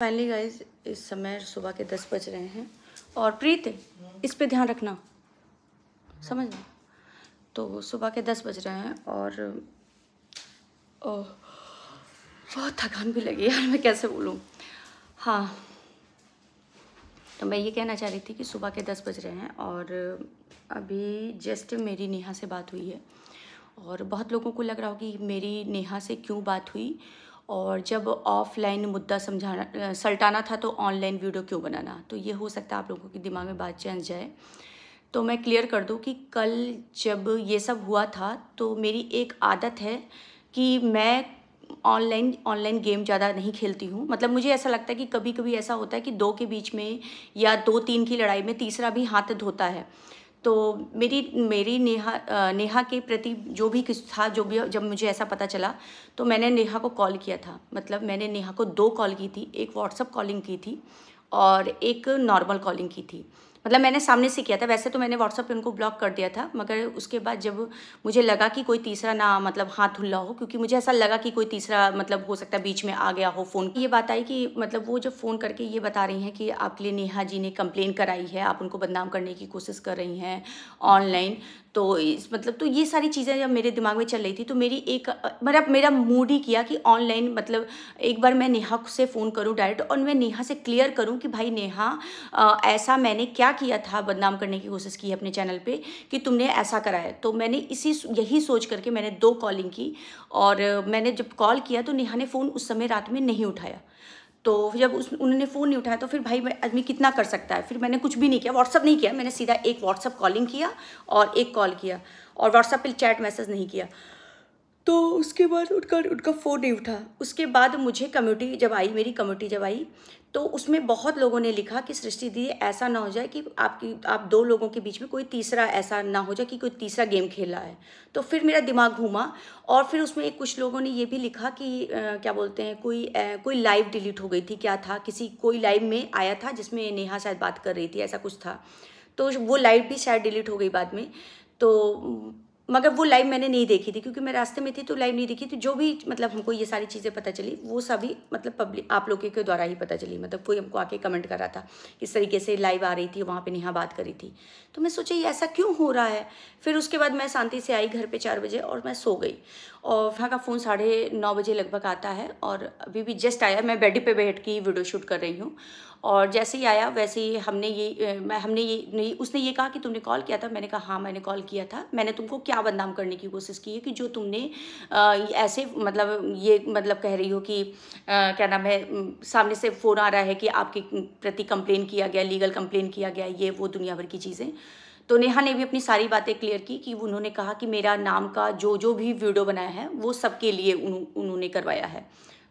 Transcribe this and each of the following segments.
finally guys इस समय सुबह के दस बज रहे हैं और प्रीत इस पे ध्यान रखना समझ में तो सुबह के दस बज रहे हैं और ओ, बहुत थकान भी लगी यार मैं कैसे बोलूँ हाँ तो मैं ये कहना चाह रही थी कि सुबह के दस बज रहे हैं और अभी जस्ट मेरी नेहा से बात हुई है और बहुत लोगों को लग रहा हो कि मेरी नेहा से क्यों बात हुई और जब ऑफलाइन मुद्दा समझाना सल्टाना था तो ऑनलाइन वीडियो क्यों बनाना तो ये हो सकता है आप लोगों के दिमाग में बात चेंज जाए तो मैं क्लियर कर दूँ कि कल जब ये सब हुआ था तो मेरी एक आदत है कि मैं ऑनलाइन ऑनलाइन गेम ज़्यादा नहीं खेलती हूँ मतलब मुझे ऐसा लगता है कि कभी कभी ऐसा होता है कि दो के बीच में या दो तीन की लड़ाई में तीसरा भी हाथ धोता है तो मेरी मेरी नेहा नेहा के प्रति जो भी किस था जो भी जब मुझे ऐसा पता चला तो मैंने नेहा को कॉल किया था मतलब मैंने नेहा को दो कॉल की थी एक व्हाट्सअप कॉलिंग की थी और एक नॉर्मल कॉलिंग की थी मतलब मैंने सामने से किया था वैसे तो मैंने व्हाट्सअप पे उनको ब्लॉक कर दिया था मगर उसके बाद जब मुझे लगा कि कोई तीसरा ना मतलब हाथ धुल्ला हो क्योंकि मुझे ऐसा लगा कि कोई तीसरा मतलब हो सकता है बीच में आ गया हो फ़ोन ये बात आई कि मतलब वो जब फ़ोन करके ये बता रही हैं कि आपके लिए नेहा जी ने कंप्लेन कराई है आप उनको बदनाम करने की कोशिश कर रही हैं ऑनलाइन तो इस मतलब तो ये सारी चीज़ें जब मेरे दिमाग में चल रही थी तो मेरी एक मतलब मेरा मूड ही किया कि ऑनलाइन मतलब एक बार मैं नेहा से फ़ोन करूँ डायरेक्ट और मैं नेहा से क्लियर करूँ कि भाई नेहा ऐसा मैंने क्या किया था बदनाम करने की कोशिश की अपने चैनल पे कि तुमने ऐसा करा है तो मैंने इसी यही सोच करके मैंने दो कॉलिंग की और मैंने जब कॉल किया तो नेहा ने फ़ोन उस समय रात में नहीं उठाया तो जब उस उन्होंने फ़ोन नहीं उठाया तो फिर भाई आदमी कितना कर सकता है फिर मैंने कुछ भी नहीं किया व्हाट्सअप नहीं किया मैंने सीधा एक व्हाट्सअप कॉलिंग किया और एक कॉल किया और व्हाट्सअप पर चैट मैसेज नहीं किया तो उसके बाद उनका उनका फ़ोन नहीं उठा उसके बाद मुझे कम्युनिटी जब आई मेरी कम्युनिटी जब आई तो उसमें बहुत लोगों ने लिखा कि सृष्टि दी ऐसा ना हो जाए कि आपकी आप दो लोगों के बीच में कोई तीसरा ऐसा ना हो जाए कि कोई तीसरा गेम खेल रहा है तो फिर मेरा दिमाग घूमा और फिर उसमें कुछ लोगों ने ये भी लिखा कि आ, क्या बोलते हैं कोई आ, कोई लाइव डिलीट हो गई थी क्या था किसी कोई लाइव में आया था जिसमें नेहा शायद बात कर रही थी ऐसा कुछ था तो वो लाइव भी शायद डिलीट हो गई बाद में तो मगर वो लाइव मैंने नहीं देखी थी क्योंकि मैं रास्ते में थी तो लाइव नहीं देखी थी जो भी मतलब हमको ये सारी चीज़ें पता चली वो सभी मतलब पब्लिक आप लोगों के द्वारा ही पता चली मतलब कोई हमको आके कमेंट कर रहा था इस तरीके से लाइव आ रही थी वहाँ पे नेहा बात करी थी तो मैं सोचा ये ऐसा क्यों हो रहा है फिर उसके बाद मैं शांति से आई घर पर चार बजे और मैं सो गई और वहाँ का फ़ोन साढ़े नौ बजे लगभग आता है और अभी भी जस्ट आया मैं बेड पर बैठ के वीडियो शूट कर रही हूँ और जैसे ही आया वैसे ही हमने ये मैं हमने ये नहीं उसने ये कहा कि तुमने कॉल किया था मैंने कहा हाँ मैंने कॉल किया था मैंने तुमको क्या बदनाम करने की कोशिश की है कि जो तुमने आ, ऐसे मतलब ये मतलब कह रही हो कि आ, क्या नाम है सामने से फ़ोन आ रहा है कि आपके प्रति कंप्लेन किया गया लीगल कंप्लेन किया गया ये वो दुनिया भर की चीज़ें तो नेहा ने भी अपनी सारी बातें क्लियर की कि उन्होंने कहा कि मेरा नाम का जो जो भी वीडियो बनाया है वो सबके लिए उन्होंने करवाया है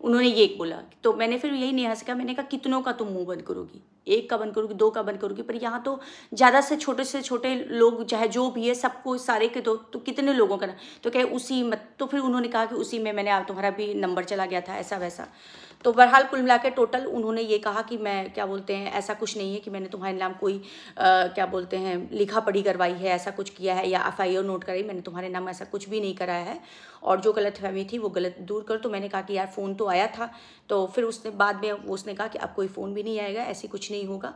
उन्होंने ये बोला तो मैंने फिर यही नेहा से कहा मैंने कहा कितनों का तुम मुंह बंद करोगी एक का बंद करोगी दो का बंद करोगी पर यहाँ तो ज़्यादा से छोटे से छोटे लोग चाहे जो भी है सबको सारे के दो तो कितने लोगों का ना तो कहे उसी मत तो फिर उन्होंने कहा कि उसी में मैंने आप तुम्हारा भी नंबर चला गया था ऐसा वैसा तो बहरहाल कुल मिला टोटल उन्होंने ये कहा कि मैं क्या बोलते हैं ऐसा कुछ नहीं है कि मैंने तुम्हारे नाम कोई आ, क्या बोलते हैं लिखा पढ़ी करवाई है ऐसा कुछ किया है या एफ नोट कराई मैंने तुम्हारे नाम ऐसा कुछ भी नहीं कराया है और जो गलत फहमी थी वो गलत दूर कर तो मैंने कहा कि यार फ़ोन तो आया था तो फिर उसने बाद में उसने कहा कि अब कोई फ़ोन भी नहीं आएगा ऐसी कुछ नहीं होगा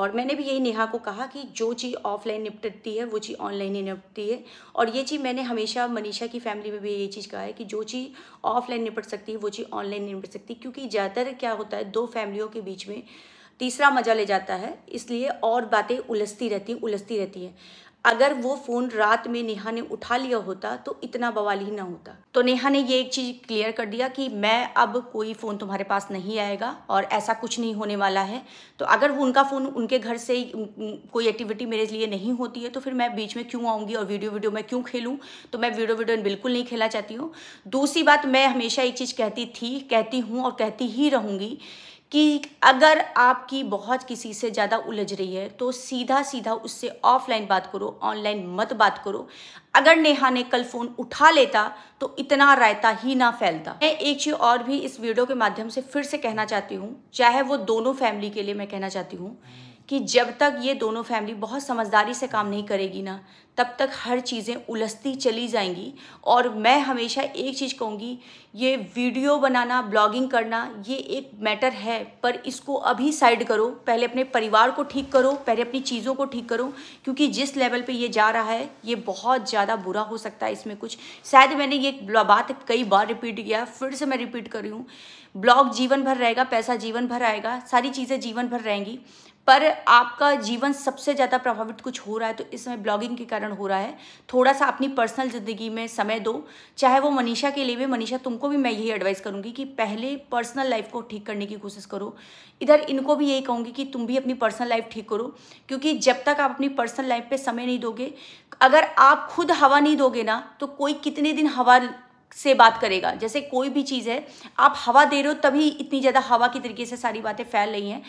और मैंने भी यही नेहा को कहा कि जो चीज़ ऑफलाइन निपटती है वो चीज़ ऑनलाइन ही निपटती है और ये चीज़ मैंने हमेशा मनीषा की फैमिली में भी ये चीज़ कहा है कि जो चीज़ ऑफलाइन निपट सकती है वो चीज़ ऑनलाइन नहीं निपट सकती क्योंकि ज़्यादातर क्या होता है दो फैमिलियों के बीच में तीसरा मजा ले जाता है इसलिए और बातें उलझती रहती उलझती रहती हैं अगर वो फ़ोन रात में नेहा ने उठा लिया होता तो इतना बवाल ही ना होता तो नेहा ने ये एक चीज़ क्लियर कर दिया कि मैं अब कोई फ़ोन तुम्हारे पास नहीं आएगा और ऐसा कुछ नहीं होने वाला है तो अगर उनका फ़ोन उनके घर से कोई एक्टिविटी मेरे लिए नहीं होती है तो फिर मैं बीच में क्यों आऊँगी और वीडियो वीडियो में क्यों खेलूँ तो मैं वीडियो वीडियो बिल्कुल नहीं खेलना चाहती हूँ दूसरी बात मैं हमेशा एक चीज़ कहती थी कहती हूँ और कहती ही रहूँगी कि अगर आपकी बहुत किसी से ज़्यादा उलझ रही है तो सीधा सीधा उससे ऑफलाइन बात करो ऑनलाइन मत बात करो अगर नेहा ने कल फ़ोन उठा लेता तो इतना रायता ही ना फैलता मैं एक चीज़ और भी इस वीडियो के माध्यम से फिर से कहना चाहती हूँ चाहे वो दोनों फैमिली के लिए मैं कहना चाहती हूँ कि जब तक ये दोनों फैमिली बहुत समझदारी से काम नहीं करेगी ना तब तक हर चीज़ें उलझती चली जाएंगी और मैं हमेशा एक चीज़ कहूँगी ये वीडियो बनाना ब्लॉगिंग करना ये एक मैटर है पर इसको अभी साइड करो पहले अपने परिवार को ठीक करो पहले अपनी चीज़ों को ठीक करो क्योंकि जिस लेवल पे ये जा रहा है ये बहुत ज़्यादा बुरा हो सकता है इसमें कुछ शायद मैंने ये बात कई बार रिपीट किया फिर से मैं रिपीट कर रही हूँ ब्लॉग जीवन भर रहेगा पैसा जीवन भर आएगा सारी चीज़ें जीवन भर रहेंगी पर आपका जीवन सबसे ज़्यादा प्रभावित कुछ हो रहा है तो इस समय ब्लॉगिंग के कारण हो रहा है थोड़ा सा अपनी पर्सनल ज़िंदगी में समय दो चाहे वो मनीषा के लिए भी मनीषा तुमको भी मैं यही एडवाइस करूँगी कि पहले पर्सनल लाइफ को ठीक करने की कोशिश करो इधर इनको भी यही कहूँगी कि तुम भी अपनी पर्सनल लाइफ ठीक करो क्योंकि जब तक आप अपनी पर्सनल लाइफ पर समय नहीं दोगे अगर आप खुद हवा नहीं दोगे ना तो कोई कितने दिन हवा से बात करेगा जैसे कोई भी चीज़ है आप हवा दे रहे हो तभी इतनी ज़्यादा हवा की तरीके से सारी बातें फैल रही हैं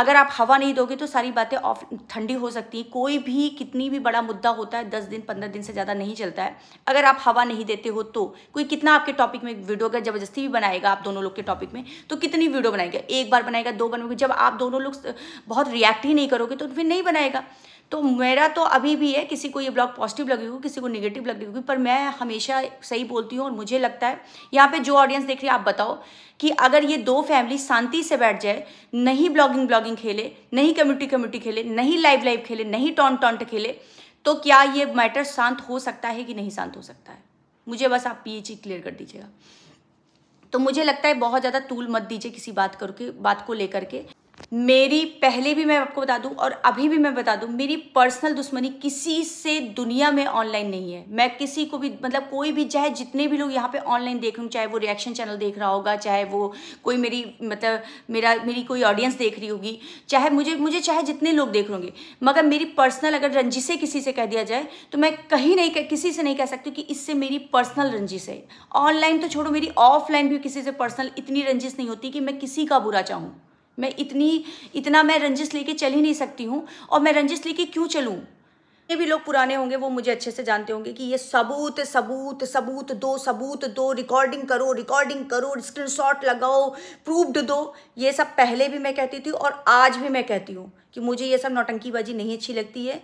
अगर आप हवा नहीं दोगे तो सारी बातें ऑफ ठंडी हो सकती हैं कोई भी कितनी भी बड़ा मुद्दा होता है दस दिन पंद्रह दिन से ज़्यादा नहीं चलता है अगर आप हवा नहीं देते हो तो कोई कितना आपके टॉपिक में वीडियो अगर ज़बरदस्ती भी बनाएगा आप दोनों लोग के टॉपिक में तो कितनी वीडियो बनाएगा एक बार बनाएगा दो बार बनाएगा जब आप दोनों लोग बहुत रिएक्ट ही नहीं करोगे तो फिर नहीं बनाएगा तो मेरा तो अभी भी है किसी को ये ब्लॉग पॉजिटिव लगी होगी किसी को निगेटिव लगी होगी पर मैं हमेशा सही बोलती हूँ और मुझे लगता है यहाँ पे जो ऑडियंस देख रही है आप बताओ कि अगर ये दो फैमिली शांति से बैठ जाए नहीं ब्लॉगिंग ब्लॉगिंग खेले नहीं कम्युनिटी कम्युनिटी खेले नहीं लाइव लाइव खेले नहीं टॉन्ट टॉन्ट खेले तो क्या ये मैटर शांत हो सकता है कि नहीं शांत हो सकता है मुझे बस आप ये चीज़ क्लियर कर दीजिएगा तो मुझे लगता है बहुत ज़्यादा तूल मत दीजिए किसी बात करके बात को लेकर के मेरी पहले भी मैं आपको बता दूं और अभी भी मैं बता दूं मेरी पर्सनल दुश्मनी किसी से दुनिया में ऑनलाइन नहीं है मैं किसी को भी मतलब कोई भी चाहे जितने भी लोग यहाँ पे ऑनलाइन देख हूँ चाहे वो रिएक्शन चैनल देख रहा होगा चाहे वो कोई मेरी मतलब मेरा मेरी कोई ऑडियंस देख रही होगी चाहे मुझे मुझे चाहे जितने लोग देख लूँगे मगर मेरी पर्सनल अगर रंजिशें किसी से कह दिया जाए तो मैं कहीं नहीं कह, किसी से नहीं कह सकती कि इससे मेरी पर्सनल रंजिश है ऑनलाइन तो छोड़ो मेरी ऑफलाइन भी किसी से पर्सनल इतनी रंजिश नहीं होती कि मैं किसी का बुरा चाहूँ मैं इतनी इतना मैं रंजिश लेके चल ही नहीं सकती हूँ और मैं रंजिश लेके क्यों चलूँ जितने भी लोग पुराने होंगे वो मुझे अच्छे से जानते होंगे कि ये सबूत सबूत सबूत दो सबूत दो रिकॉर्डिंग करो रिकॉर्डिंग करो स्क्रीनशॉट लगाओ प्रूफ्ड दो ये सब पहले भी मैं कहती थी और आज भी मैं कहती हूँ कि मुझे ये सब नौटंकीबाजी नहीं अच्छी लगती है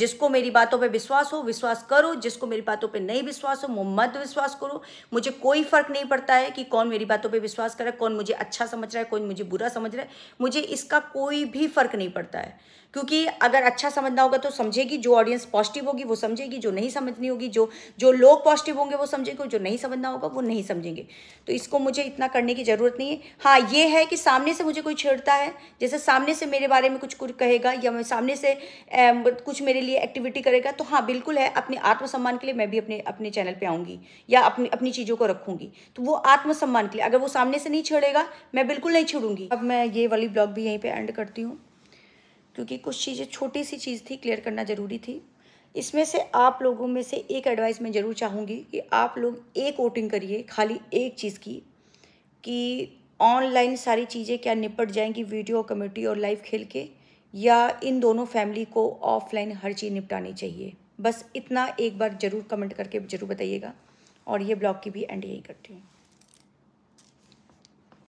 जिसको मेरी बातों पे विश्वास हो विश्वास करो जिसको मेरी बातों पे नहीं विश्वास हो मत विश्वास करो मुझे कोई फ़र्क नहीं पड़ता है कि कौन मेरी बातों पे विश्वास कर रहा है कौन मुझे अच्छा समझ रहा है कौन मुझे बुरा समझ रहा है मुझे इसका कोई भी फ़र्क नहीं पड़ता है क्योंकि अगर अच्छा समझना होगा तो समझेगी जो ऑडियंस पॉजिटिव होगी वो समझेगी जो नहीं समझनी होगी जो जो लोग पॉजिटिव होंगे वो समझेंगे जो नहीं समझना होगा वो नहीं समझेंगे तो इसको मुझे इतना करने की ज़रूरत नहीं है हाँ ये है कि सामने से मुझे कोई छेड़ता है जैसे सामने से मेरे बारे में कुछ कुछ कहेगा या मैं सामने से कुछ मेरे लिए एक्टिविटी करेगा तो हाँ बिल्कुल है अपने आत्मसम्मान के लिए मैं भी अपने अपने चैनल पे आऊँगी या अपनी अपनी चीज़ों को रखूँगी तो वो आत्मसम्मान के लिए अगर वो सामने से नहीं छेड़ेगा मैं बिल्कुल नहीं छेड़ूंगी अब मैं ये वाली ब्लॉग भी यहीं पर एंड करती हूँ क्योंकि कुछ चीज़ें छोटी सी चीज़ थी क्लियर करना ज़रूरी थी इसमें से आप लोगों में से एक एडवाइस मैं ज़रूर चाहूँगी कि आप लोग एक वोटिंग करिए खाली एक चीज़ की कि ऑनलाइन सारी चीज़ें क्या निपट जाएंगी वीडियो कमेटी और लाइव खेल के या इन दोनों फैमिली को ऑफलाइन हर चीज़ निपटानी चाहिए बस इतना एक बार ज़रूर कमेंट करके ज़रूर बताइएगा और ये ब्लॉग की भी एंड यही करती हूँ